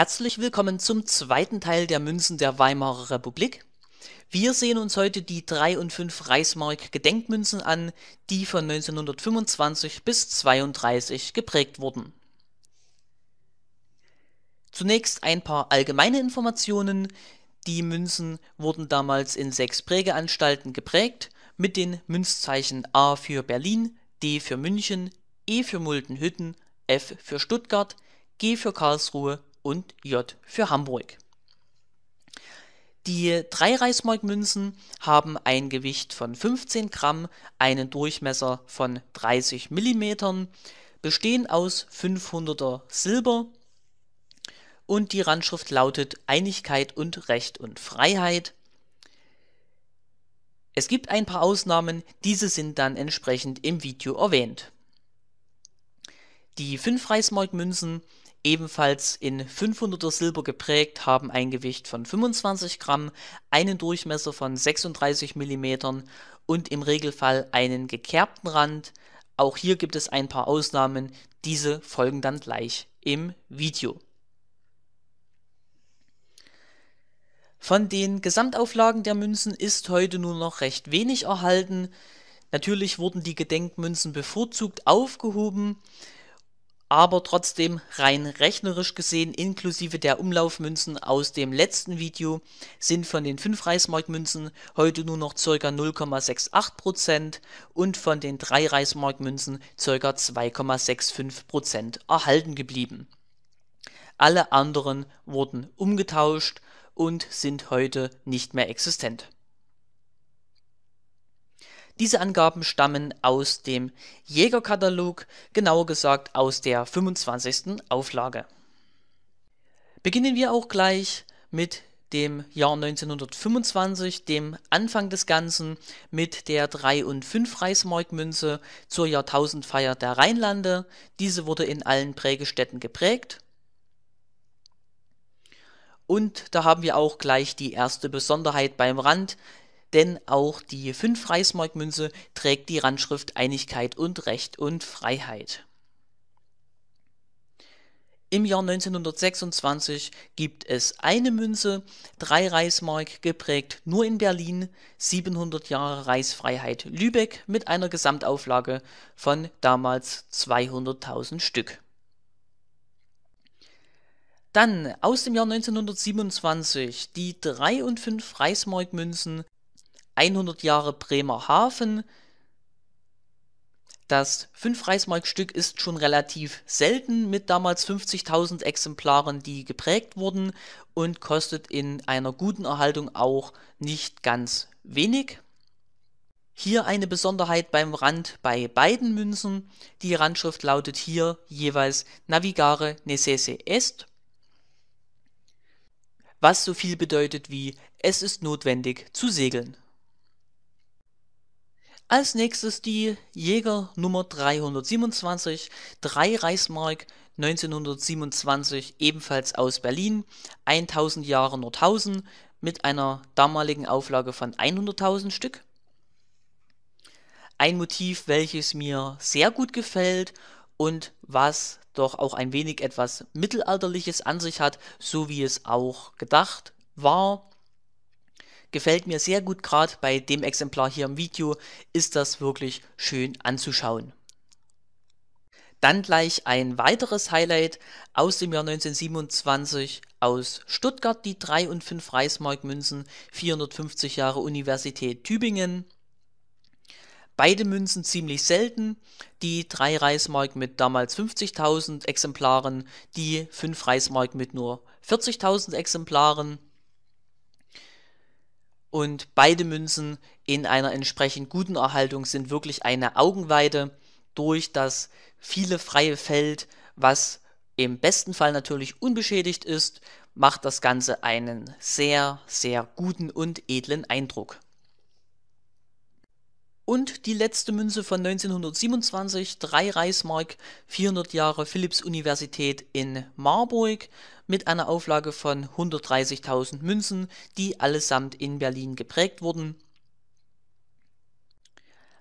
Herzlich willkommen zum zweiten Teil der Münzen der Weimarer Republik. Wir sehen uns heute die 3 und 5 Reichsmark Gedenkmünzen an, die von 1925 bis 1932 geprägt wurden. Zunächst ein paar allgemeine Informationen. Die Münzen wurden damals in sechs Prägeanstalten geprägt mit den Münzzeichen A für Berlin, D für München, E für Muldenhütten, F für Stuttgart, G für Karlsruhe und J für Hamburg. Die drei Reismarkmünzen haben ein Gewicht von 15 Gramm, einen Durchmesser von 30 mm, bestehen aus 500er Silber und die Randschrift lautet Einigkeit und Recht und Freiheit. Es gibt ein paar Ausnahmen, diese sind dann entsprechend im Video erwähnt. Die 5 Reismarkmünzen ebenfalls in 500er Silber geprägt, haben ein Gewicht von 25 Gramm, einen Durchmesser von 36 mm und im Regelfall einen gekerbten Rand. Auch hier gibt es ein paar Ausnahmen, diese folgen dann gleich im Video. Von den Gesamtauflagen der Münzen ist heute nur noch recht wenig erhalten. Natürlich wurden die Gedenkmünzen bevorzugt aufgehoben aber trotzdem rein rechnerisch gesehen inklusive der Umlaufmünzen aus dem letzten Video sind von den 5 Reichsmarkmünzen heute nur noch ca. 0,68% und von den 3 Reichsmarkmünzen ca. 2,65% erhalten geblieben. Alle anderen wurden umgetauscht und sind heute nicht mehr existent diese Angaben stammen aus dem Jägerkatalog, genauer gesagt aus der 25. Auflage. Beginnen wir auch gleich mit dem Jahr 1925, dem Anfang des Ganzen, mit der 3- und 5-Reichsmarkmünze zur Jahrtausendfeier der Rheinlande. Diese wurde in allen Prägestätten geprägt. Und da haben wir auch gleich die erste Besonderheit beim Rand, denn auch die 5 Reichsmarkmünze trägt die Randschrift Einigkeit und Recht und Freiheit. Im Jahr 1926 gibt es eine Münze, drei Reichsmark geprägt nur in Berlin, 700 Jahre Reichsfreiheit Lübeck mit einer Gesamtauflage von damals 200.000 Stück. Dann aus dem Jahr 1927 die 3 und 5 Münzen 100 Jahre Bremerhaven. Das 5-Reichsmark-Stück ist schon relativ selten mit damals 50.000 Exemplaren, die geprägt wurden und kostet in einer guten Erhaltung auch nicht ganz wenig. Hier eine Besonderheit beim Rand bei beiden Münzen. Die Randschrift lautet hier jeweils Navigare necesse est, was so viel bedeutet wie es ist notwendig zu segeln. Als nächstes die Jäger Nummer 327, 3 Reichsmark 1927, ebenfalls aus Berlin, 1000 Jahre Nordhausen mit einer damaligen Auflage von 100.000 Stück. Ein Motiv, welches mir sehr gut gefällt und was doch auch ein wenig etwas Mittelalterliches an sich hat, so wie es auch gedacht war. Gefällt mir sehr gut, gerade bei dem Exemplar hier im Video ist das wirklich schön anzuschauen. Dann gleich ein weiteres Highlight aus dem Jahr 1927 aus Stuttgart, die 3 und 5 Reichsmarkmünzen, 450 Jahre Universität Tübingen. Beide Münzen ziemlich selten, die 3 Reichsmark mit damals 50.000 Exemplaren, die 5 Reichsmark mit nur 40.000 Exemplaren und beide Münzen in einer entsprechend guten Erhaltung sind wirklich eine Augenweide durch das viele freie Feld, was im besten Fall natürlich unbeschädigt ist, macht das Ganze einen sehr, sehr guten und edlen Eindruck. Und die letzte Münze von 1927, 3 Reichsmark, 400 Jahre Philipps Universität in Marburg mit einer Auflage von 130.000 Münzen, die allesamt in Berlin geprägt wurden.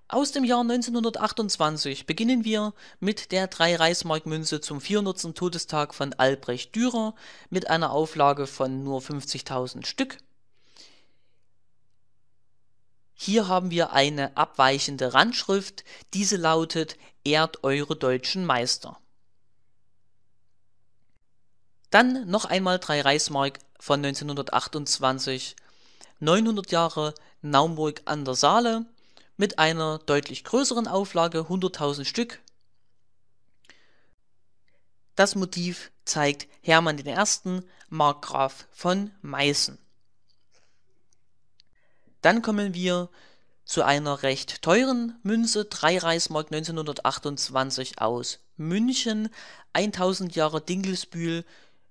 Aus dem Jahr 1928 beginnen wir mit der 3 Reichsmark Münze zum 400. Todestag von Albrecht Dürer mit einer Auflage von nur 50.000 Stück. Hier haben wir eine abweichende Randschrift, diese lautet Ehrt eure deutschen Meister. Dann noch einmal drei Reichsmark von 1928, 900 Jahre Naumburg an der Saale mit einer deutlich größeren Auflage, 100.000 Stück. Das Motiv zeigt Hermann I., Markgraf von Meißen. Dann kommen wir zu einer recht teuren Münze, 3 Reismark 1928 aus München, 1000 Jahre Dingelsbühl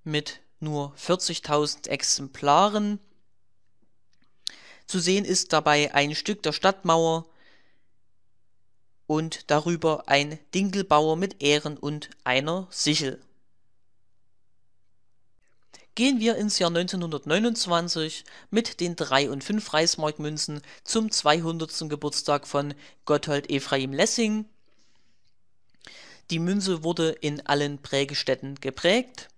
mit nur 40.000 Exemplaren. Zu sehen ist dabei ein Stück der Stadtmauer und darüber ein Dingelbauer mit Ehren und einer Sichel gehen wir ins Jahr 1929 mit den 3 und 5 Reichsmarkmünzen zum 200. Geburtstag von Gotthold Ephraim Lessing. Die Münze wurde in allen Prägestätten geprägt,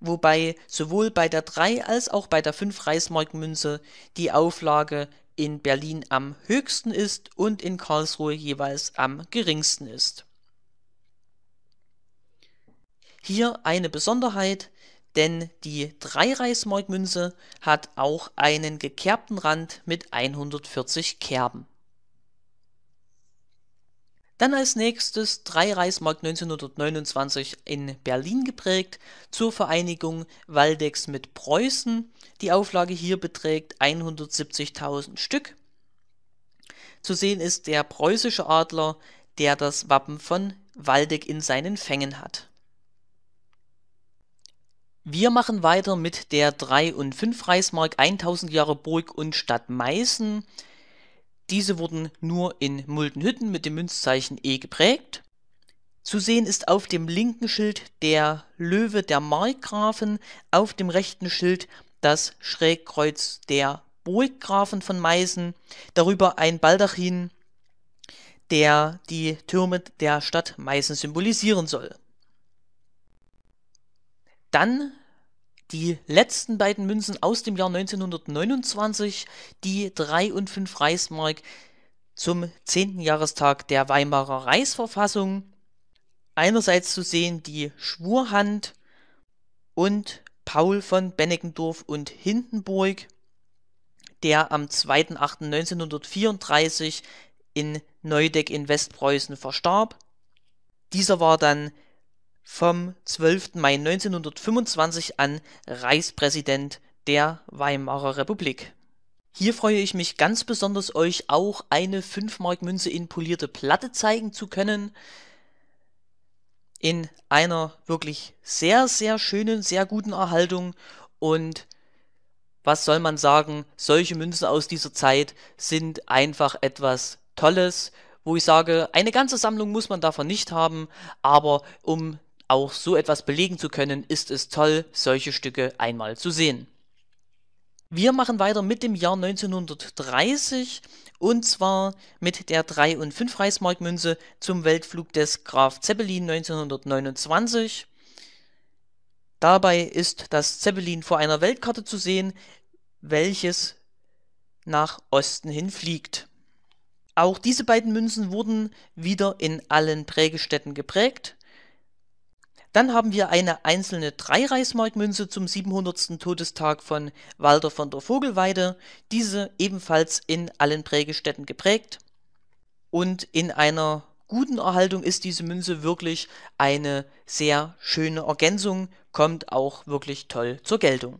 wobei sowohl bei der 3 als auch bei der 5 Reichsmarkmünze die Auflage in Berlin am höchsten ist und in Karlsruhe jeweils am geringsten ist. Hier eine Besonderheit, denn die 3 hat auch einen gekerbten Rand mit 140 Kerben. Dann als nächstes 3 Reismark 1929 in Berlin geprägt zur Vereinigung Waldex mit Preußen. Die Auflage hier beträgt 170.000 Stück. Zu sehen ist der preußische Adler, der das Wappen von Waldeck in seinen Fängen hat. Wir machen weiter mit der 3 und 5 Reichsmark 1000 Jahre Burg und Stadt Meißen. Diese wurden nur in Muldenhütten mit dem Münzzeichen E geprägt. Zu sehen ist auf dem linken Schild der Löwe der Markgrafen, auf dem rechten Schild das Schrägkreuz der Burggrafen von Meißen, darüber ein Baldachin, der die Türme der Stadt Meißen symbolisieren soll. Dann die letzten beiden Münzen aus dem Jahr 1929, die 3 und 5 Reichsmark zum 10. Jahrestag der Weimarer Reichsverfassung. Einerseits zu sehen die Schwurhand und Paul von Benneckendorf und Hindenburg, der am 2.8.1934 in Neudeck in Westpreußen verstarb. Dieser war dann vom 12. Mai 1925 an Reichspräsident der Weimarer Republik. Hier freue ich mich ganz besonders, euch auch eine 5-Mark-Münze in polierte Platte zeigen zu können. In einer wirklich sehr, sehr schönen, sehr guten Erhaltung. Und was soll man sagen, solche Münzen aus dieser Zeit sind einfach etwas Tolles, wo ich sage, eine ganze Sammlung muss man davon nicht haben, aber um auch so etwas belegen zu können, ist es toll, solche Stücke einmal zu sehen. Wir machen weiter mit dem Jahr 1930 und zwar mit der 3- und 5-Reichsmark-Münze zum Weltflug des Graf Zeppelin 1929. Dabei ist das Zeppelin vor einer Weltkarte zu sehen, welches nach Osten hin fliegt. Auch diese beiden Münzen wurden wieder in allen Prägestätten geprägt. Dann haben wir eine einzelne 3 reichsmark zum 700. Todestag von Walter von der Vogelweide, diese ebenfalls in allen Prägestätten geprägt. Und in einer guten Erhaltung ist diese Münze wirklich eine sehr schöne Ergänzung, kommt auch wirklich toll zur Geltung.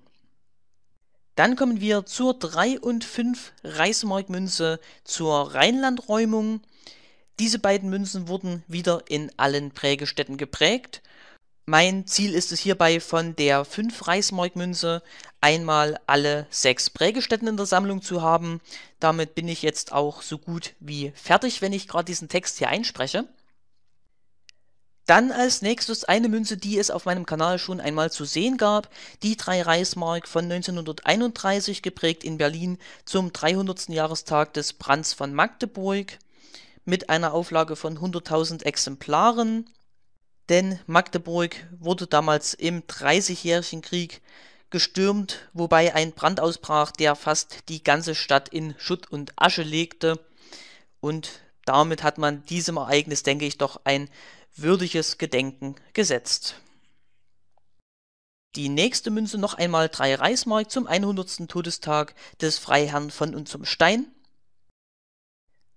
Dann kommen wir zur 3 und 5 Reichsmarkmünze zur Rheinlandräumung. Diese beiden Münzen wurden wieder in allen Prägestätten geprägt. Mein Ziel ist es hierbei, von der 5 Reismarkmünze einmal alle 6 Prägestätten in der Sammlung zu haben. Damit bin ich jetzt auch so gut wie fertig, wenn ich gerade diesen Text hier einspreche. Dann als nächstes eine Münze, die es auf meinem Kanal schon einmal zu sehen gab. Die 3 Reismark von 1931, geprägt in Berlin zum 300. Jahrestag des Brands von Magdeburg mit einer Auflage von 100.000 Exemplaren denn Magdeburg wurde damals im Dreißigjährigen Krieg gestürmt, wobei ein Brand ausbrach, der fast die ganze Stadt in Schutt und Asche legte. Und damit hat man diesem Ereignis, denke ich, doch ein würdiges Gedenken gesetzt. Die nächste Münze noch einmal drei Reichsmark zum 100. Todestag des Freiherrn von und zum Stein.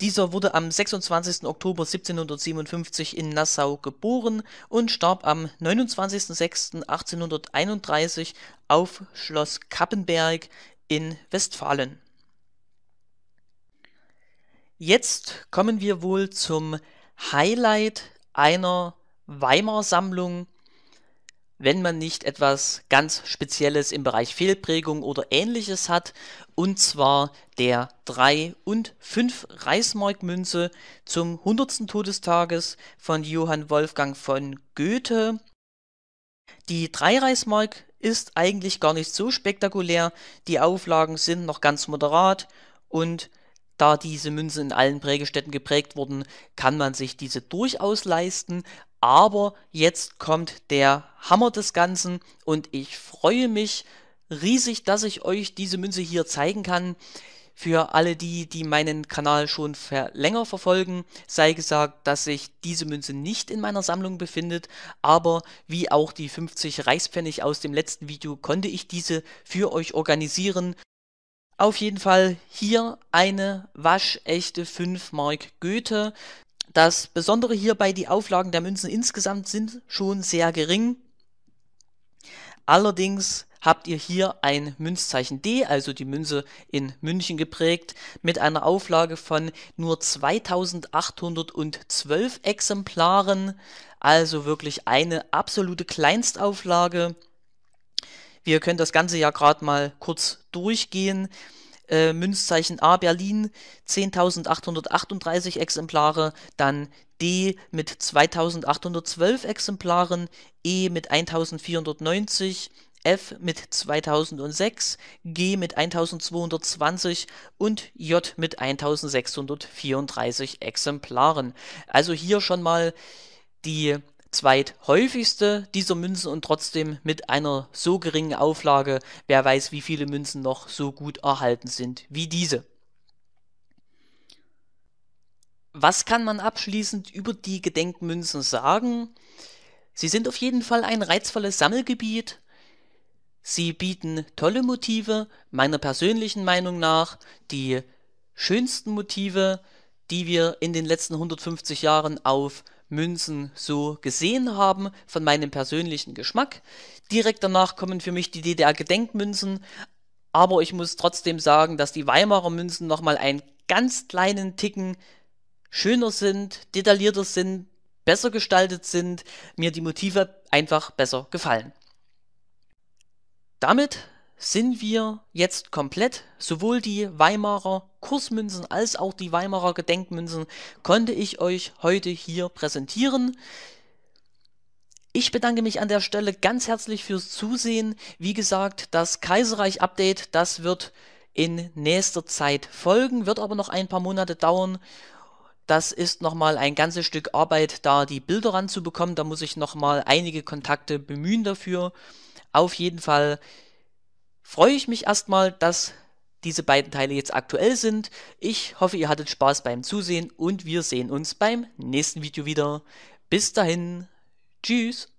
Dieser wurde am 26. Oktober 1757 in Nassau geboren und starb am 29.06.1831 auf Schloss Kappenberg in Westfalen. Jetzt kommen wir wohl zum Highlight einer Weimar-Sammlung, wenn man nicht etwas ganz Spezielles im Bereich Fehlprägung oder ähnliches hat, und zwar der 3 und 5 Reichsmarkmünze zum 100. Todestages von Johann Wolfgang von Goethe. Die 3 Reichsmark ist eigentlich gar nicht so spektakulär, die Auflagen sind noch ganz moderat und da diese Münzen in allen Prägestätten geprägt wurden, kann man sich diese durchaus leisten, aber jetzt kommt der Hammer des Ganzen und ich freue mich riesig, dass ich euch diese Münze hier zeigen kann. Für alle die, die meinen Kanal schon länger verfolgen, sei gesagt, dass sich diese Münze nicht in meiner Sammlung befindet, aber wie auch die 50 Reichspfennig aus dem letzten Video konnte ich diese für euch organisieren. Auf jeden Fall hier eine waschechte 5 Mark Goethe das Besondere hierbei, die Auflagen der Münzen insgesamt sind schon sehr gering. Allerdings habt ihr hier ein Münzzeichen D, also die Münze in München geprägt, mit einer Auflage von nur 2812 Exemplaren, also wirklich eine absolute Kleinstauflage. Wir können das Ganze ja gerade mal kurz durchgehen äh, Münzzeichen A Berlin 10.838 Exemplare, dann D mit 2.812 Exemplaren, E mit 1.490 F mit 2006, G mit 1220 und J mit 1634 Exemplaren. Also hier schon mal die zweithäufigste dieser Münzen und trotzdem mit einer so geringen Auflage, wer weiß, wie viele Münzen noch so gut erhalten sind wie diese. Was kann man abschließend über die Gedenkmünzen sagen? Sie sind auf jeden Fall ein reizvolles Sammelgebiet. Sie bieten tolle Motive, meiner persönlichen Meinung nach die schönsten Motive, die wir in den letzten 150 Jahren auf Münzen so gesehen haben, von meinem persönlichen Geschmack. Direkt danach kommen für mich die DDR-Gedenkmünzen, aber ich muss trotzdem sagen, dass die Weimarer Münzen nochmal einen ganz kleinen Ticken schöner sind, detaillierter sind, besser gestaltet sind, mir die Motive einfach besser gefallen. Damit sind wir jetzt komplett. Sowohl die Weimarer Kursmünzen als auch die Weimarer Gedenkmünzen konnte ich euch heute hier präsentieren. Ich bedanke mich an der Stelle ganz herzlich fürs Zusehen. Wie gesagt, das Kaiserreich-Update, das wird in nächster Zeit folgen, wird aber noch ein paar Monate dauern. Das ist nochmal ein ganzes Stück Arbeit, da die Bilder ranzubekommen. Da muss ich nochmal einige Kontakte bemühen dafür. Auf jeden Fall freue ich mich erstmal, dass diese beiden Teile jetzt aktuell sind. Ich hoffe, ihr hattet Spaß beim Zusehen und wir sehen uns beim nächsten Video wieder. Bis dahin, tschüss.